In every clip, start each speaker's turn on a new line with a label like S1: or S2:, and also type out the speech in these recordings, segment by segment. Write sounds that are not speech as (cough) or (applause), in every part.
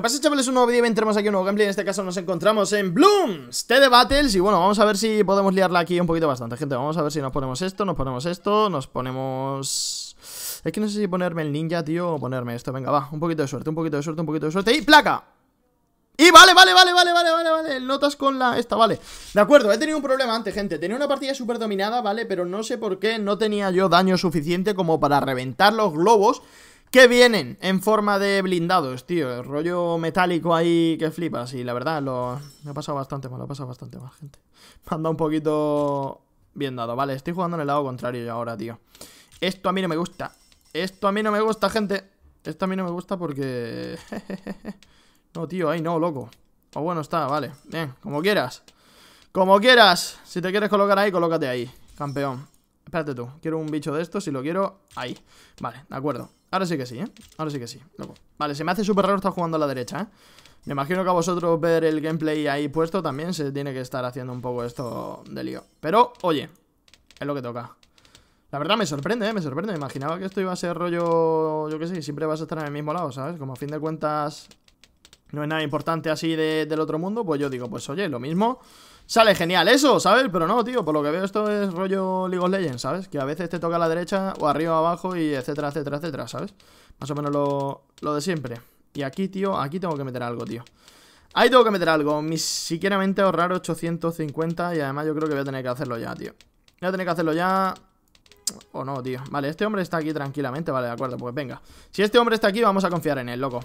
S1: ¿Qué pasa chavales? Un nuevo vídeo y entremos aquí un nuevo gameplay En este caso nos encontramos en Blooms de Battles Y bueno, vamos a ver si podemos liarla aquí un poquito bastante Gente, vamos a ver si nos ponemos esto, nos ponemos esto Nos ponemos... Es que no sé si ponerme el ninja, tío, o ponerme esto Venga, va, un poquito de suerte, un poquito de suerte, un poquito de suerte ¡Y placa! Y vale, vale, vale, vale, vale, vale, vale Notas con la... esta, vale De acuerdo, he tenido un problema antes, gente Tenía una partida súper dominada, ¿vale? Pero no sé por qué no tenía yo daño suficiente como para reventar los globos que vienen en forma de blindados, tío. El rollo metálico ahí que flipas. Y la verdad, lo, ha pasado bastante mal, lo ha pasado bastante mal, gente. (laughs) Me un poquito bien dado. Vale, estoy jugando en el lado contrario yo ahora, tío. Esto a mí no me gusta. Esto a mí no me gusta, gente. Esto a mí no me gusta porque... (laughs) no, tío, ahí no, loco. O pues bueno, está, vale. Bien, como quieras. Como quieras. Si te quieres colocar ahí, colócate ahí, campeón. Espérate tú, quiero un bicho de estos, si lo quiero, ahí Vale, de acuerdo, ahora sí que sí, ¿eh? Ahora sí que sí, loco Vale, se me hace súper raro estar jugando a la derecha, ¿eh? Me imagino que a vosotros ver el gameplay ahí puesto también se tiene que estar haciendo un poco esto de lío Pero, oye, es lo que toca La verdad me sorprende, ¿eh? Me sorprende, me imaginaba que esto iba a ser rollo, yo qué sé, siempre vas a estar en el mismo lado, ¿sabes? Como a fin de cuentas no es nada importante así del otro mundo, pues yo digo, pues oye, lo mismo sale genial eso, ¿sabes? Pero no, tío, por lo que veo esto es rollo League of Legends, ¿sabes? Que a veces te toca a la derecha o arriba o abajo y etcétera, etcétera, etcétera, ¿sabes? Más o menos lo, lo de siempre. Y aquí, tío, aquí tengo que meter algo, tío. Ahí tengo que meter algo, ni siquiera ahorrar 850 y además yo creo que voy a tener que hacerlo ya, tío. Voy a tener que hacerlo ya... O no, tío. Vale, este hombre está aquí tranquilamente, vale, de acuerdo, pues venga. Si este hombre está aquí, vamos a confiar en él, loco.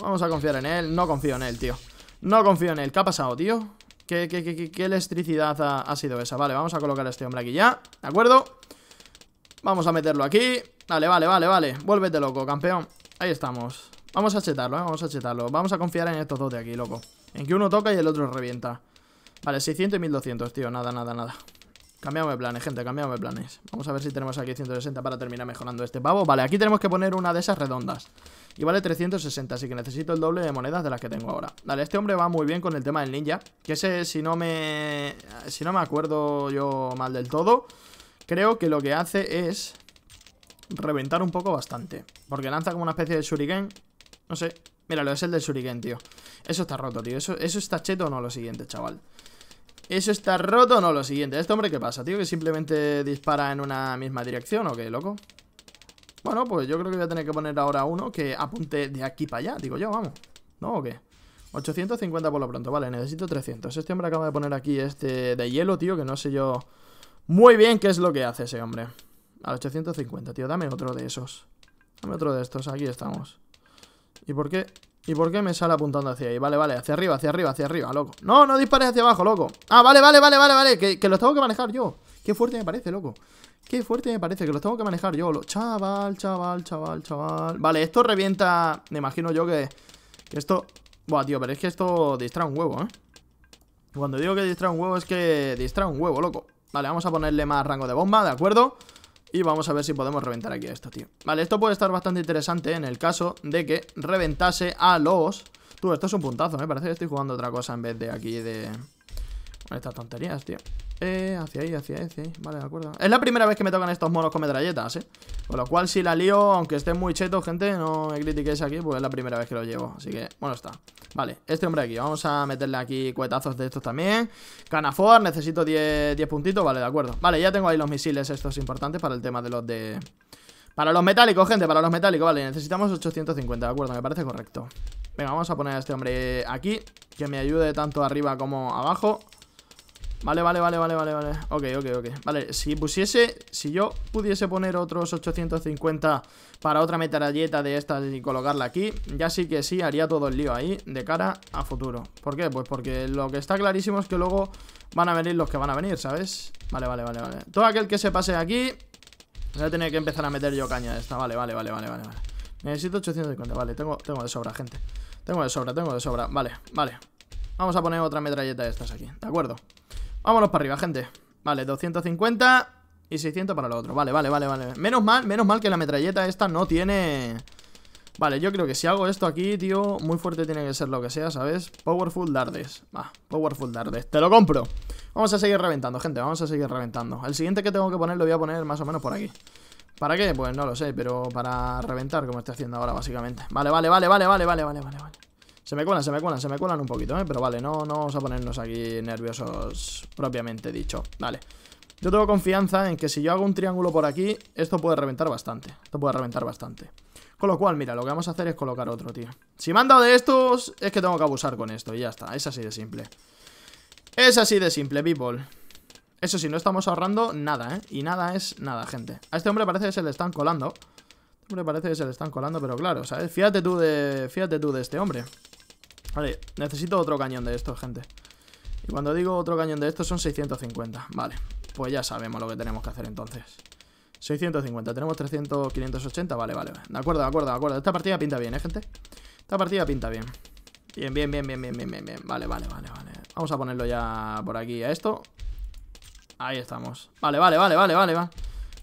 S1: Vamos a confiar en él. No confío en él, tío. No confío en él. ¿Qué ha pasado, tío? ¿Qué, qué, electricidad ha, sido esa? Vale, vamos a colocar a este hombre aquí ya. ¿De acuerdo? Vamos a meterlo aquí. Vale, vale, vale, vale. Vuélvete loco, campeón. Ahí estamos. Vamos a chetarlo, eh. Vamos a chetarlo. Vamos a confiar en estos dos de aquí, loco. En que uno toca y el otro revienta. Vale, 600 y 1200, tío. Nada, nada, nada. Cambiamos de planes, gente, cambiamos de planes Vamos a ver si tenemos aquí 160 para terminar mejorando este pavo Vale, aquí tenemos que poner una de esas redondas Y vale 360, así que necesito el doble de monedas de las que tengo ahora Vale, este hombre va muy bien con el tema del ninja Que ese, si no me... Si no me acuerdo yo mal del todo Creo que lo que hace es Reventar un poco bastante Porque lanza como una especie de shuriken No sé, míralo, es el del shuriken, tío Eso está roto, tío, eso, eso está cheto o no lo siguiente, chaval ¿Eso está roto o no? Lo siguiente, ¿este hombre qué pasa, tío? ¿Que simplemente dispara en una misma dirección o qué, loco? Bueno, pues yo creo que voy a tener que poner ahora uno que apunte de aquí para allá, digo yo, vamos ¿No o qué? 850 por lo pronto, vale, necesito 300 Este hombre acaba de poner aquí este de hielo, tío Que no sé yo muy bien qué es lo que hace ese hombre A 850, tío, dame otro de esos Dame otro de estos, aquí estamos ¿Y por qué? ¿Y por qué me sale apuntando hacia ahí? Vale, vale, hacia arriba, hacia arriba, hacia arriba, loco No, no dispares hacia abajo, loco Ah, vale, vale, vale, vale, vale, que, que los tengo que manejar yo Qué fuerte me parece, loco Qué fuerte me parece, que los tengo que manejar yo lo... Chaval, chaval, chaval, chaval Vale, esto revienta, me imagino yo que Que esto... Buah, tío, pero es que esto distrae un huevo, eh Cuando digo que distrae un huevo es que distrae un huevo, loco Vale, vamos a ponerle más rango de bomba, ¿de acuerdo? Y vamos a ver si podemos reventar aquí a esto, tío Vale, esto puede estar bastante interesante en el caso de que reventase a los... Tú, esto es un puntazo, me ¿eh? parece que estoy jugando otra cosa en vez de aquí de... Estas tonterías, tío Eh, hacia ahí, hacia ahí, Vale, de acuerdo Es la primera vez que me tocan estos monos con metralletas, eh Con lo cual, si la lío, aunque esté muy cheto, gente No me critiquéis aquí, pues es la primera vez que lo llevo Así que, bueno está Vale, este hombre aquí, vamos a meterle aquí cuetazos de estos también Canafor, necesito 10, puntitos, vale, de acuerdo Vale, ya tengo ahí los misiles estos importantes para el tema de los de... Para los metálicos, gente, para los metálicos, vale Necesitamos 850, de acuerdo, me parece correcto Venga, vamos a poner a este hombre aquí Que me ayude tanto arriba como abajo Vale, vale, vale, vale, vale, vale Ok, ok, ok Vale, si pusiese Si yo pudiese poner otros 850 Para otra metralleta de estas Y colocarla aquí Ya sí que sí haría todo el lío ahí De cara a futuro ¿Por qué? Pues porque lo que está clarísimo Es que luego van a venir los que van a venir, ¿sabes? Vale, vale, vale, vale Todo aquel que se pase aquí Voy a tener que empezar a meter yo caña esta Vale, vale, vale, vale, vale, Necesito 850 Vale, tengo, tengo de sobra, gente Tengo de sobra, tengo de sobra Vale, vale Vamos a poner otra metralleta de estas aquí, ¿de acuerdo? Vámonos para arriba, gente Vale, 250 y 600 para lo otro Vale, vale, vale, vale Menos mal, menos mal que la metralleta esta no tiene... Vale, yo creo que si hago esto aquí, tío Muy fuerte tiene que ser lo que sea, ¿sabes? Powerful Dardes Va, Powerful Dardes Te lo compro Vamos a seguir reventando, gente Vamos a seguir reventando El siguiente que tengo que poner lo voy a poner más o menos por aquí ¿Para qué? Pues no lo sé Pero para reventar como estoy haciendo ahora, básicamente Vale, vale, vale, vale, vale, vale, vale, vale se me cuelan, se me cuelan, se me cuelan un poquito, ¿eh? Pero vale, no, no vamos a ponernos aquí nerviosos propiamente dicho. Vale. Yo tengo confianza en que si yo hago un triángulo por aquí, esto puede reventar bastante. Esto puede reventar bastante. Con lo cual, mira, lo que vamos a hacer es colocar otro, tío. Si me han dado de estos, es que tengo que abusar con esto. Y ya está, es así de simple. Es así de simple, people. Eso sí, no estamos ahorrando nada, ¿eh? Y nada es nada, gente. A este hombre parece que se le están colando. A este hombre parece que se le están colando, pero claro, ¿sabes? Fíjate tú de, fíjate tú de este hombre. Vale, necesito otro cañón de estos, gente Y cuando digo otro cañón de estos son 650 Vale, pues ya sabemos lo que tenemos que hacer entonces 650, tenemos 300, 580 Vale, vale, de acuerdo, de acuerdo, de acuerdo Esta partida pinta bien, ¿eh, gente? Esta partida pinta bien Bien, bien, bien, bien, bien, bien, bien, bien Vale, vale, vale, vale Vamos a ponerlo ya por aquí a esto Ahí estamos Vale, vale, vale, vale, vale, va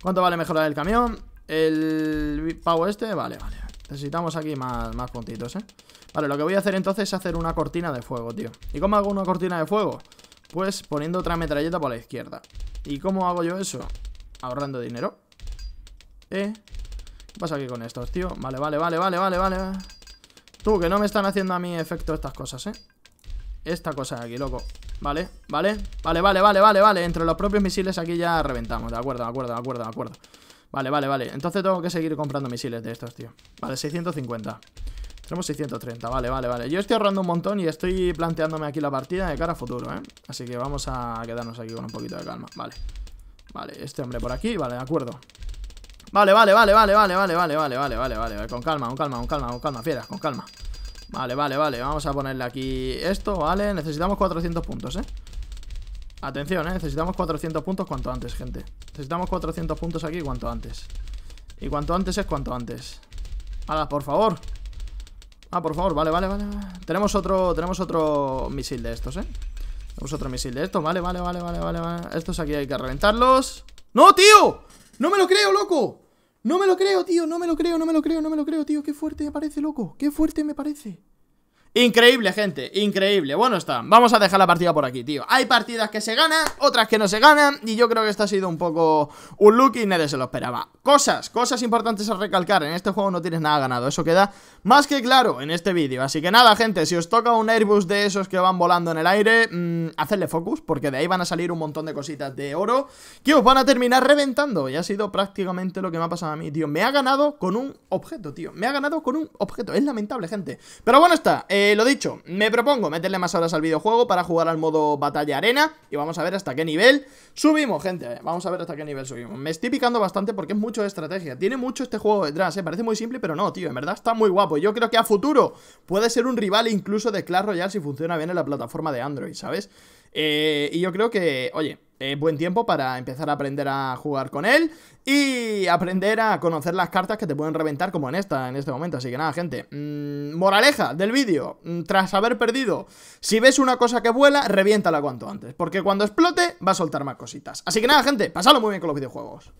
S1: ¿Cuánto vale mejorar el camión? El pavo este, vale, vale Necesitamos aquí más, más puntitos, ¿eh? Vale, lo que voy a hacer entonces es hacer una cortina de fuego, tío ¿Y cómo hago una cortina de fuego? Pues poniendo otra metralleta por la izquierda ¿Y cómo hago yo eso? Ahorrando dinero ¿Eh? ¿Qué pasa aquí con estos, tío? Vale, vale, vale, vale, vale, vale Tú, que no me están haciendo a mí efecto estas cosas, ¿eh? Esta cosa de aquí, loco Vale, vale, vale, vale, vale, vale, vale Entre los propios misiles aquí ya reventamos De acuerdo, de acuerdo, de acuerdo, de acuerdo Vale, vale, vale. Entonces tengo que seguir comprando misiles de estos, tío. Vale, 650. Tenemos 630, vale, vale, vale Yo estoy ahorrando un montón y estoy planteándome aquí la partida de cara a futuro, ¿eh? Así que vamos a quedarnos aquí con un poquito de calma, vale Vale, este hombre por aquí, vale, de acuerdo Vale, vale, vale, vale, vale, vale, vale, vale, vale, vale, vale Con calma, con calma, con calma, con calma, fiera, con calma Vale, vale, vale, vamos a ponerle aquí esto, vale Necesitamos 400 puntos, ¿eh? Atención, ¿eh? Necesitamos 400 puntos cuanto antes, gente Necesitamos 400 puntos aquí cuanto antes Y cuanto antes es cuanto antes ¡Hala, por favor Ah, por favor, vale, vale, vale Tenemos otro, tenemos otro misil de estos, ¿eh? Tenemos otro misil de estos, vale, vale, vale, vale, vale, vale. Estos aquí hay que reventarlos ¡No, tío! ¡No me lo creo, loco! No me lo creo, tío, no me lo creo, no me lo creo, no me lo creo, tío Qué fuerte me parece, loco, qué fuerte me parece Increíble, gente, increíble Bueno, está, vamos a dejar la partida por aquí, tío Hay partidas que se ganan, otras que no se ganan Y yo creo que esta ha sido un poco un look y nadie se lo esperaba Cosas, cosas importantes a recalcar En este juego no tienes nada ganado, eso queda más que claro en este vídeo Así que nada, gente, si os toca un Airbus de esos que van volando en el aire mm, Hacedle focus, porque de ahí van a salir un montón de cositas de oro Que os van a terminar reventando Y ha sido prácticamente lo que me ha pasado a mí, tío Me ha ganado con un objeto, tío Me ha ganado con un objeto, es lamentable, gente Pero bueno, está, eh, eh, lo dicho, me propongo meterle más horas al videojuego para jugar al modo batalla arena y vamos a ver hasta qué nivel subimos, gente. vamos a ver hasta qué nivel subimos. Me estoy picando bastante porque es mucho de estrategia. Tiene mucho este juego detrás, eh. Parece muy simple, pero no, tío. En verdad está muy guapo. Yo creo que a futuro puede ser un rival incluso de Clash Royale si funciona bien en la plataforma de Android, ¿sabes? Eh, y yo creo que, oye, eh, buen tiempo para empezar a aprender a jugar con él y aprender a conocer las cartas que te pueden reventar como en esta, en este momento. Así que nada, gente. Mm, moraleja del vídeo. Mm, tras haber perdido, si ves una cosa que vuela, reviéntala cuanto antes. Porque cuando explote, va a soltar más cositas. Así que nada, gente, pasadlo muy bien con los videojuegos.